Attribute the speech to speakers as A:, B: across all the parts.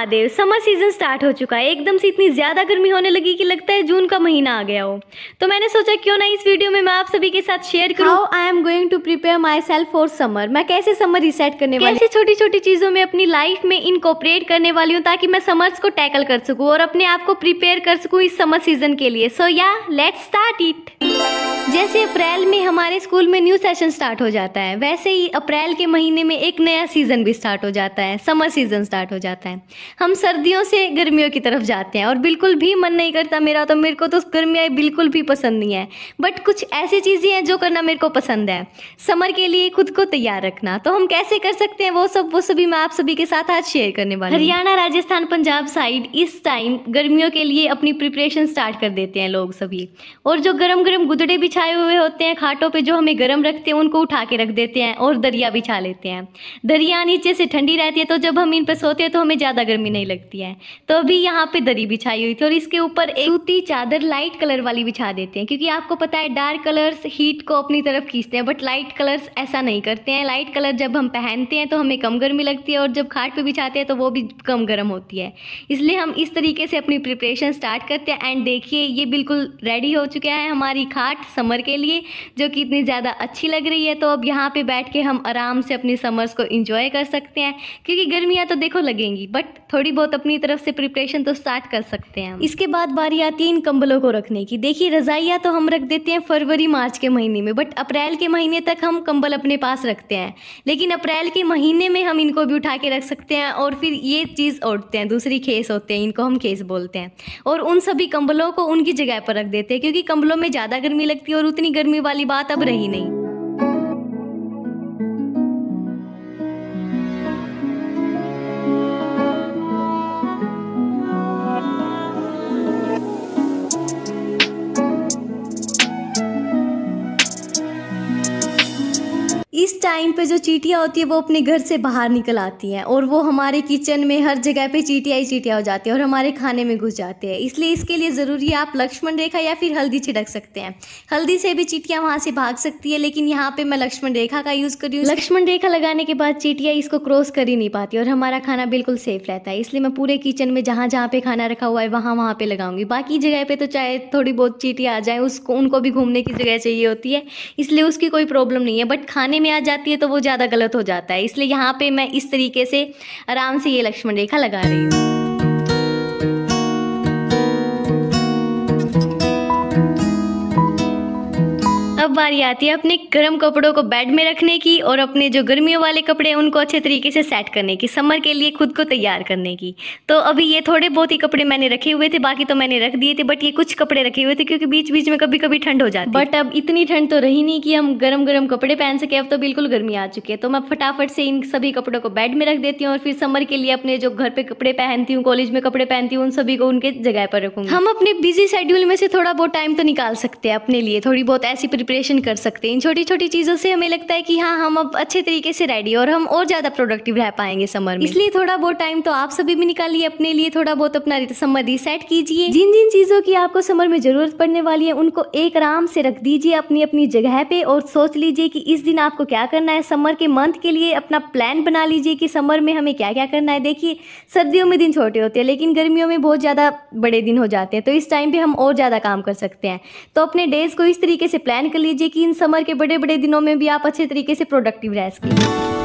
A: Mahadev summer season start हो चुका है एकदम से इतनी ज़्यादा गर्मी होने लगी कि लगता है जून का महीना आ गया हो तो मैंने सोचा क्यों ना इस वीडियो में मैं आप सभी के साथ शेयर करूं how I am going to prepare myself for summer मैं कैसे समर रिसेट करने वाली कैसे छोटी छोटी चीज़ों में अपनी लाइफ में इनकॉपरेट करने वाली हूँ ताकि मैं समर्स को टैकल कर सकूँ और अपने आप को प्रिपेयर कर सकूँ इस समर सीजन के लिए सो या लेट स्टार्ट इट जैसे अप्रैल में हमारे स्कूल में न्यू सेशन स्टार्ट हो जाता है वैसे ही अप्रैल के महीने में एक नया सीज़न भी स्टार्ट हो जाता है समर सीज़न स्टार्ट हो जाता है हम सर्दियों से गर्मियों की तरफ जाते हैं और बिल्कुल भी मन नहीं करता मेरा तो मेरे को तो गर्मियाँ बिल्कुल भी पसंद नहीं है बट कुछ ऐसी चीज़ें हैं जो करना मेरे को पसंद है समर के लिए खुद को तैयार रखना तो हम कैसे कर सकते हैं वो सब वो सभी मैं आप सभी के साथ आज शेयर करने वाली हरियाणा राजस्थान पंजाब साइड इस टाइम गर्मियों के लिए अपनी प्रिपरेशन स्टार्ट कर देते हैं लोग सभी और जो गर्म गर्म गुदड़े भी बिछाए हुए होते हैं खाटों पे जो हमें गर्म रखते हैं उनको उठा के रख देते हैं और दरिया बिछा लेते हैं दरिया नीचे से ठंडी रहती है तो जब हम इन पर सोते हैं तो हमें ज़्यादा गर्मी नहीं लगती है तो अभी यहाँ पे दरी बिछाई हुई थी और इसके ऊपर एक सूती चादर लाइट कलर वाली बिछा देते हैं क्योंकि आपको पता है डार्क कलर्स हीट को अपनी तरफ खींचते हैं बट लाइट कलर्स ऐसा नहीं करते हैं लाइट कलर जब हम पहनते हैं तो हमें कम गर्मी लगती है और जब खाट पर बिछाते हैं तो वो भी कम गर्म होती है इसलिए हम इस तरीके से अपनी प्रिपरेशन स्टार्ट करते हैं एंड देखिए ये बिल्कुल रेडी हो चुका है हमारी खाट समझ समर के लिए जो कि इतनी ज़्यादा अच्छी लग रही है तो अब यहाँ पे बैठ के हम आराम से अपने समर्स को इंजॉय कर सकते हैं क्योंकि गर्मियाँ तो देखो लगेंगी बट थोड़ी बहुत अपनी तरफ से प्रिपरेशन तो स्टार्ट कर सकते हैं इसके बाद बारी आती है इन कंबलों को रखने की देखिए रज़ाइयाँ तो हम रख देते हैं फरवरी मार्च के महीने में बट अप्रैल के महीने तक हम कंबल अपने पास रखते हैं लेकिन अप्रैल के महीने में हम इनको भी उठा के रख सकते हैं और फिर ये चीज़ ओढ़ते हैं दूसरी खेस होते हैं इनको हम खेस बोलते हैं और उन सभी कंबलों को उनकी जगह पर रख देते हैं क्योंकि कंबलों में ज़्यादा गर्मी लगती है और उतनी गर्मी वाली बात अब रही नहीं टाइम पे जो चीटियाँ होती है वो अपने घर से बाहर निकल आती हैं और वो हमारे किचन में हर जगह पे चीटियाँ ही चीटियाँ हो जाती है और हमारे खाने में घुस जाते हैं इसलिए इसके लिए ज़रूरी है आप लक्ष्मण रेखा या फिर हल्दी छिड़क सकते हैं हल्दी से भी चीटियाँ वहाँ से भाग सकती है लेकिन यहाँ पर मैं लक्ष्मण रेखा का यूज़ करी लक्ष्मण रेखा लगाने के बाद चीटियाँ इसको क्रॉस कर ही नहीं पाती और हमारा खाना बिल्कुल सेफ रहता है इसलिए मैं पूरे किचन में जहाँ जहाँ पर खाना रखा हुआ है वहाँ वहाँ पर लगाऊंगी बाकी जगह पर तो चाहे थोड़ी बहुत चीटियाँ आ जाए उसको उनको भी घूमने की जगह चाहिए होती है इसलिए उसकी कोई प्रॉब्लम नहीं है बट खाने में आ जाती लगती है तो वो ज़्यादा गलत हो जाता है इसलिए यहाँ पे मैं इस तरीके से आराम से ये लक्ष्मण रेखा लगा रही हूँ बारी आती है अपने गर्म कपड़ों को बेड में रखने की और अपने जो गर्मियों वाले कपड़े हैं उनको अच्छे तरीके से सेट करने की समर के लिए खुद को तैयार करने की तो अभी ये थोड़े बहुत ही कपड़े मैंने रखे हुए थे बाकी तो मैंने रख दिए थे बट ये कुछ कपड़े रखे हुए थे क्योंकि बीच बीच में कभी कभी ठंड हो जाती बट अब इतनी ठंड तो रही नहीं कि हम गर्म गर्म कपड़े पहन सके अब तो बिल्कुल गर्मी आ चुकी है तो मैं फटाफट से इन सभी कपड़ों को बेड में रख देती हूँ और फिर समर के लिए अपने जो घर पे कपड़े पहनती हूँ कॉलेज में कपड़े पहनती हूँ उन सभी को उनके जगह पर रखूँ हम अपने बिजी शेड्यूल में से थोड़ा बहुत टाइम तो निकाल सकते हैं अपने लिए थोड़ी बहुत ऐसी प्रिपरेशन एक्शन कर सकते हैं छोटी छोटी चीज़ों से हमें लगता है कि हाँ हम अब अच्छे तरीके से रेडी और हम और ज़्यादा प्रोडक्टिव रह पाएंगे समर में इसलिए थोड़ा बहुत टाइम तो आप सभी भी निकालिए अपने लिए थोड़ा बहुत अपना समर रिसेट कीजिए जिन जिन चीज़ों की आपको समर में ज़रूरत पड़ने वाली है उनको एक आराम से रख दीजिए अपनी अपनी जगह पे और सोच लीजिए कि इस दिन आपको क्या करना है समर के मंथ के लिए अपना प्लान बना लीजिए कि समर में हमें क्या क्या करना है देखिए सर्दियों में दिन छोटे होते हैं लेकिन गर्मियों में बहुत ज़्यादा बड़े दिन हो जाते हैं तो इस टाइम पर हम और ज़्यादा काम कर सकते हैं तो अपने डेज़ को इस तरीके से प्लान कर लिए लीजिए कि इन समर के बड़े बड़े दिनों में भी आप अच्छे तरीके से प्रोडक्टिव रह सकें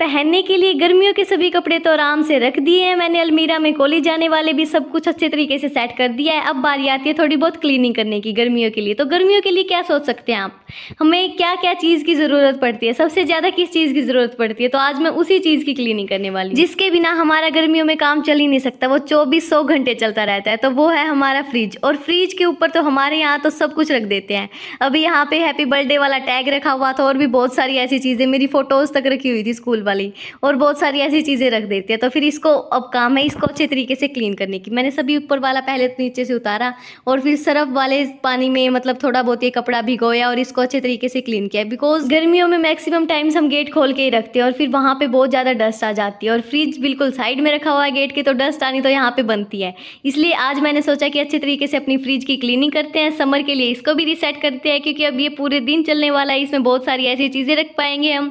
A: पहनने के लिए गर्मियों के सभी कपड़े तो आराम से रख दिए हैं मैंने अलमीरा में कॉलेज जाने वाले भी सब कुछ अच्छे तरीके से सेट कर दिया है अब बारी आती है थोड़ी बहुत क्लीनिंग करने की गर्मियों के लिए तो गर्मियों के लिए क्या सोच सकते हैं आप हमें क्या क्या चीज़ की ज़रूरत पड़ती है सबसे ज़्यादा किस चीज़ की ज़रूरत पड़ती है तो आज मैं उसी चीज़ की क्लीनिंग करने वाली जिसके बिना हमारा गर्मियों में काम चल ही नहीं सकता वो चौबीस सौ घंटे चलता रहता है तो वो है हमारा फ्रिज और फ्रिज के ऊपर तो हमारे यहाँ तो सब कुछ रख देते हैं अभी यहाँ पे हैप्पी बर्थडे वाला टैग रखा हुआ था और भी बहुत सारी ऐसी चीज़ें मेरी फ़ोटोज़ तक रखी हुई थी स्कूल वाली और बहुत सारी ऐसी चीज़ें रख देती है तो फिर इसको अब काम है इसको अच्छे तरीके से क्लीन करने की मैंने सभी ऊपर वाला पहले नीचे से उतारा और फिर सरफ वाले पानी में मतलब थोड़ा बहुत ये कपड़ा भिगोया और इसको अच्छे तरीके से क्लीन किया बिकॉज गर्मियों में मैक्सिमम टाइम्स हम गेट खोल के ही रखते हैं और फिर वहाँ पर बहुत ज़्यादा डस्ट आ जाती है और फ्रिज बिल्कुल साइड में रखा हुआ है गेट के तो डस्ट आनी तो यहाँ पर बनती है इसलिए आज मैंने सोचा कि अच्छे तरीके से अपनी फ्रिज की क्लीनिंग करते हैं समर के लिए इसको भी रिसेट करते हैं क्योंकि अब ये पूरे दिन चलने वाला है इसमें बहुत सारी ऐसी चीज़ें रख पाएंगे हम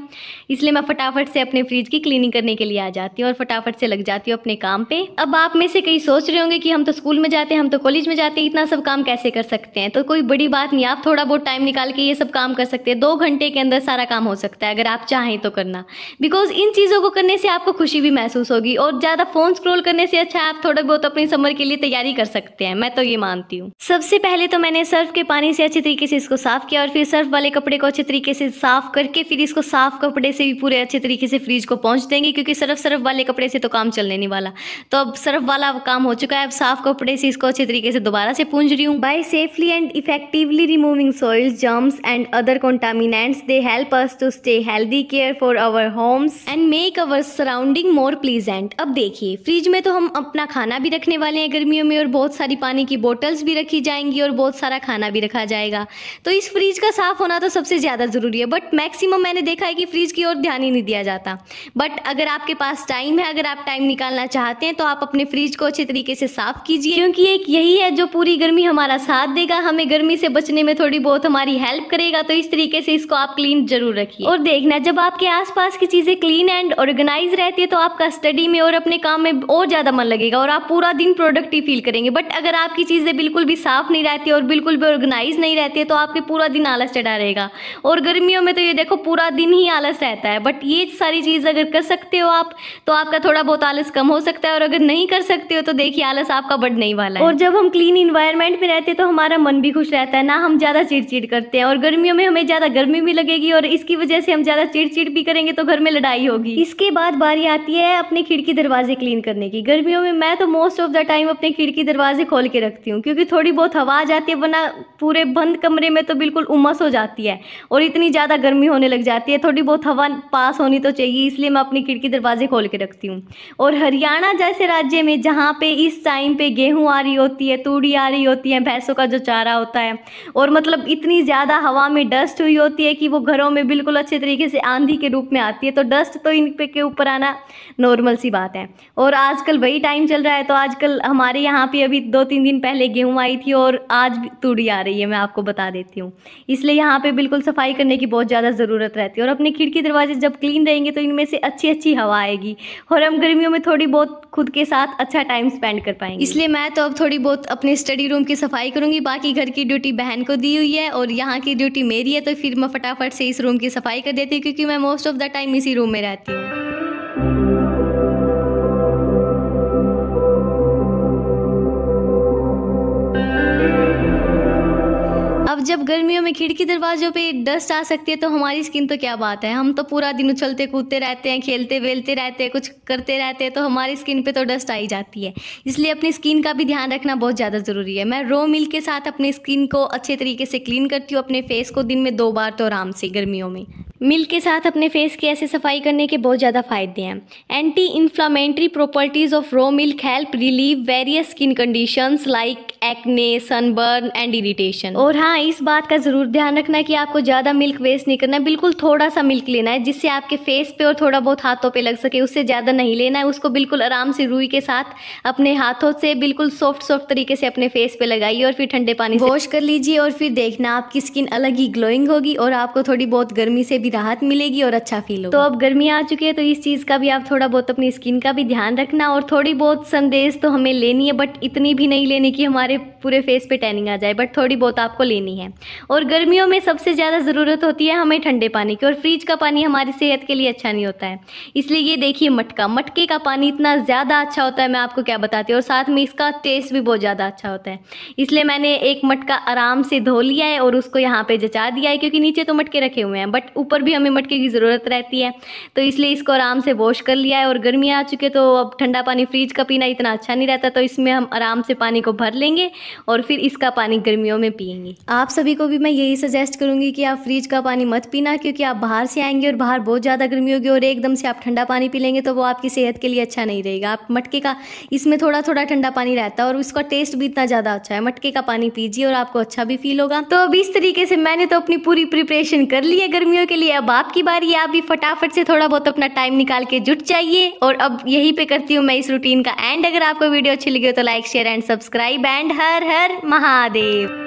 A: इसलिए मैं फटाफट से अपने फ्रिज की क्लीनिंग करने के लिए आ जाती हूँ और फटाफट से लग जाती हूँ अपने काम पे अब आप में से कई सोच रहे होंगे कि हम तो स्कूल में जाते हैं हम तो कॉलेज में जाते हैं इतना सब काम कैसे कर सकते हैं तो कोई बड़ी बात नहीं आप थोड़ा बहुत टाइम निकाल के ये सब काम कर सकते हैं दो घंटे के अंदर सारा काम हो सकता है अगर आप चाहें तो करना बिकॉज इन चीज़ों को करने से आपको खुशी भी महसूस होगी और ज़्यादा फ़ोन स्क्रोल करने से अच्छा आप थोड़ा बहुत अपनी समर के लिए तैयारी कर सकते हैं मैं तो ये मानती हूँ सबसे पहले तो मैंने सर्फ के पानी से अच्छे तरीके से इसको साफ किया और फिर सर्फ वाले कपड़े को अच्छे तरीके से साफ करके फिर इसको साफ कपड़े से भी पूरे अच्छे तरीके से से फ्रिज को पहुँच देंगे क्योंकि सर्फ सर्फ वाले कपड़े से तो काम चलने नहीं वाला तो अब सर्फ वाला काम हो चुका है अब साफ कपड़े से इसको अच्छे तरीके से दोबारा से पूंज रही हूँ by safely and effectively removing soil germs and other contaminates they help us to stay healthy care for our homes and make our surrounding more pleasant अब देखिए फ्रिज में तो हम अपना खाना भी रखने वाले हैं गर्मियों में और बहुत सारी पानी की बोटल्स भी रखी जाएंगी और बहुत सारा खाना भी रखा जाएगा तो इस फ्रिज का साफ होना तो सबसे ज़्यादा ज़रूरी है बट मैक्सिमम मैंने देखा है कि फ्रिज की ओर ध्यान ही नहीं दिया जाता जाता बट अगर आपके पास टाइम है अगर आप टाइम निकालना चाहते हैं तो आप अपने फ्रिज को अच्छे तरीके से साफ़ कीजिए क्योंकि एक यही है जो पूरी गर्मी हमारा साथ देगा हमें गर्मी से बचने में थोड़ी बहुत हमारी हेल्प करेगा तो इस तरीके से इसको आप क्लीन जरूर रखिए और देखना जब आपके आसपास की चीज़ें क्लीन एंड ऑर्गेनाइज रहती है तो आपका स्टडी में और अपने काम में और ज़्यादा मन लगेगा और आप पूरा दिन प्रोडक्टिव फील करेंगे बट अगर आपकी चीज़ें बिल्कुल भी साफ़ नहीं रहती और बिल्कुल भी ऑर्गेनाइज नहीं रहती है तो आपके पूरा दिन आलस चढ़ा रहेगा और गर्मियों में तो ये देखो पूरा दिन ही आलस रहता है बट ये सारी सारी चीज़ अगर कर सकते हो आप तो आपका थोड़ा बहुत आलस कम हो सकता है और अगर नहीं कर सकते हो तो देखिए आलस आपका बढ़ नहीं वाला है और जब हम क्लीन इन्वायरमेंट में रहते हैं तो हमारा मन भी खुश रहता है ना हम ज़्यादा चिड़चिड़ करते हैं और गर्मियों में हमें ज़्यादा गर्मी भी लगेगी और इसकी वजह से हम ज़्यादा चिड़चिड़ भी करेंगे तो घर में लड़ाई होगी इसके बाद बारी आती है अपने खिड़की दरवाजे क्लीन करने की गर्मियों में मैं तो मोस्ट ऑफ द टाइम अपने खिड़की दरवाजे खोल के रखती हूँ क्योंकि थोड़ी बहुत हवा आ जाती है वरना पूरे बंद कमरे में तो बिल्कुल उमस हो जाती है और इतनी ज़्यादा गर्मी होने लग जाती है थोड़ी बहुत हवा पास होनी तो चाहिए इसलिए मैं अपनी खिड़की दरवाजे खोल के रखती हूँ और हरियाणा जैसे राज्य में जहाँ पे इस टाइम पे गेहूँ आ रही होती है तूड़ी आ रही होती है भैंसों का जो चारा होता है और मतलब इतनी ज़्यादा हवा में डस्ट हुई होती है कि वो घरों में बिल्कुल अच्छे तरीके से आंधी के रूप में आती है तो डस्ट तो इन पे के ऊपर आना नॉर्मल सी बात है और आजकल वही टाइम चल रहा है तो आजकल हमारे यहाँ पे अभी दो तीन दिन पहले गेहूँ आई थी और आज तूड़ी आ रही है मैं आपको बता देती हूँ इसलिए यहाँ पे बिल्कुल सफाई करने की बहुत ज़्यादा ज़रूरत रहती है और अपनी खिड़की दरवाजे जब क्लीन रहेंगे करेंगे तो इनमें से अच्छी अच्छी हवा आएगी और हम गर्मियों में थोड़ी बहुत खुद के साथ अच्छा टाइम स्पेंड कर पाएंगे इसलिए मैं तो अब थोड़ी बहुत अपने स्टडी रूम की सफाई करूंगी बाकी घर की ड्यूटी बहन को दी हुई है और यहाँ की ड्यूटी मेरी है तो फिर मैं फटाफट से इस रूम की सफाई कर देती हूँ क्योंकि मैं मोस्ट ऑफ द टाइम इसी रूम में रहती हूँ जब गर्मियों में खिड़की दरवाजों पे डस्ट आ सकती है तो हमारी स्किन तो क्या बात है हम तो पूरा दिन उछलते कूदते रहते हैं खेलते वेलते रहते हैं कुछ करते रहते हैं तो हमारी स्किन पे तो डस्ट आ ही जाती है इसलिए अपनी स्किन का भी ध्यान रखना बहुत ज़्यादा ज़रूरी है मैं रो मिल के साथ अपनी स्किन को अच्छे तरीके से क्लीन करती हूँ अपने फेस को दिन में दो बार तो आराम से गर्मियों में मिल्क के साथ अपने फेस की ऐसे सफाई करने के बहुत ज़्यादा फायदे हैं anti inflammatory properties of raw milk help relieve various skin conditions like acne sunburn and irritation और हाँ इस बात का ज़रूर ध्यान रखना कि आपको ज़्यादा मिल्क वेस्ट नहीं करना है बिल्कुल थोड़ा सा मिल्क लेना है जिससे आपके फेस पे और थोड़ा बहुत हाथों पे लग सके उससे ज़्यादा नहीं लेना है उसको बिल्कुल आराम से रुई के साथ अपने हाथों से बिल्कुल सॉफ्ट सॉफ्ट तरीके से अपने फेस पे लगाइए और फिर ठंडे पानी वॉश कर लीजिए और फिर देखना आपकी स्किन अलग ही ग्लोइंग होगी और आपको थोड़ी बहुत गर्मी से भी जल्दी राहत मिलेगी और अच्छा फील हो तो अब गर्मी आ चुकी है तो इस चीज़ का भी आप थोड़ा बहुत अपनी स्किन का भी ध्यान रखना और थोड़ी बहुत संदेश तो हमें लेनी है बट इतनी भी नहीं लेनी कि हमारे पूरे फेस पे टैनिंग आ जाए बट थोड़ी बहुत आपको लेनी है और गर्मियों में सबसे ज़्यादा ज़रूरत होती है हमें ठंडे पानी की और फ्रिज का पानी हमारी सेहत के लिए अच्छा नहीं होता है इसलिए ये देखिए मटका मटके का पानी इतना ज़्यादा अच्छा होता है मैं आपको क्या बताती हूँ और साथ में इसका टेस्ट भी बहुत ज़्यादा अच्छा होता है इसलिए मैंने एक मटका आराम से धो लिया है और उसको यहाँ पे जचा दिया है क्योंकि नीचे तो मटके रखे हुए हैं बट ऊपर पर भी हमें मटके की ज़रूरत रहती है तो इसलिए इसको आराम से वॉश कर लिया है और गर्मी आ चुके तो अब ठंडा पानी फ्रिज का पीना इतना अच्छा नहीं रहता तो इसमें हम आराम से पानी को भर लेंगे और फिर इसका पानी गर्मियों में पियेंगे आप सभी को भी मैं यही सजेस्ट करूँगी कि आप फ्रिज का पानी मत पीना क्योंकि आप बाहर से आएंगे और बाहर बहुत ज़्यादा गर्मी होगी और एकदम से आप ठंडा पानी पी लेंगे तो वो आपकी सेहत के लिए अच्छा नहीं रहेगा आप मटके का इसमें थोड़ा थोड़ा ठंडा पानी रहता है और उसका टेस्ट भी इतना ज़्यादा अच्छा है मटके का पानी पीजिए और आपको अच्छा भी फील होगा तो अब इस तरीके से मैंने तो अपनी पूरी प्रिपरेशन कर ली है गर्मियों के लिए चलिए अब आपकी बारी आप भी फटाफट से थोड़ा बहुत अपना टाइम निकाल के जुट जाइए और अब यहीं पे करती हूँ मैं इस रूटीन का एंड अगर आपको वीडियो अच्छी लगी हो तो like share and subscribe and हर हर महादेव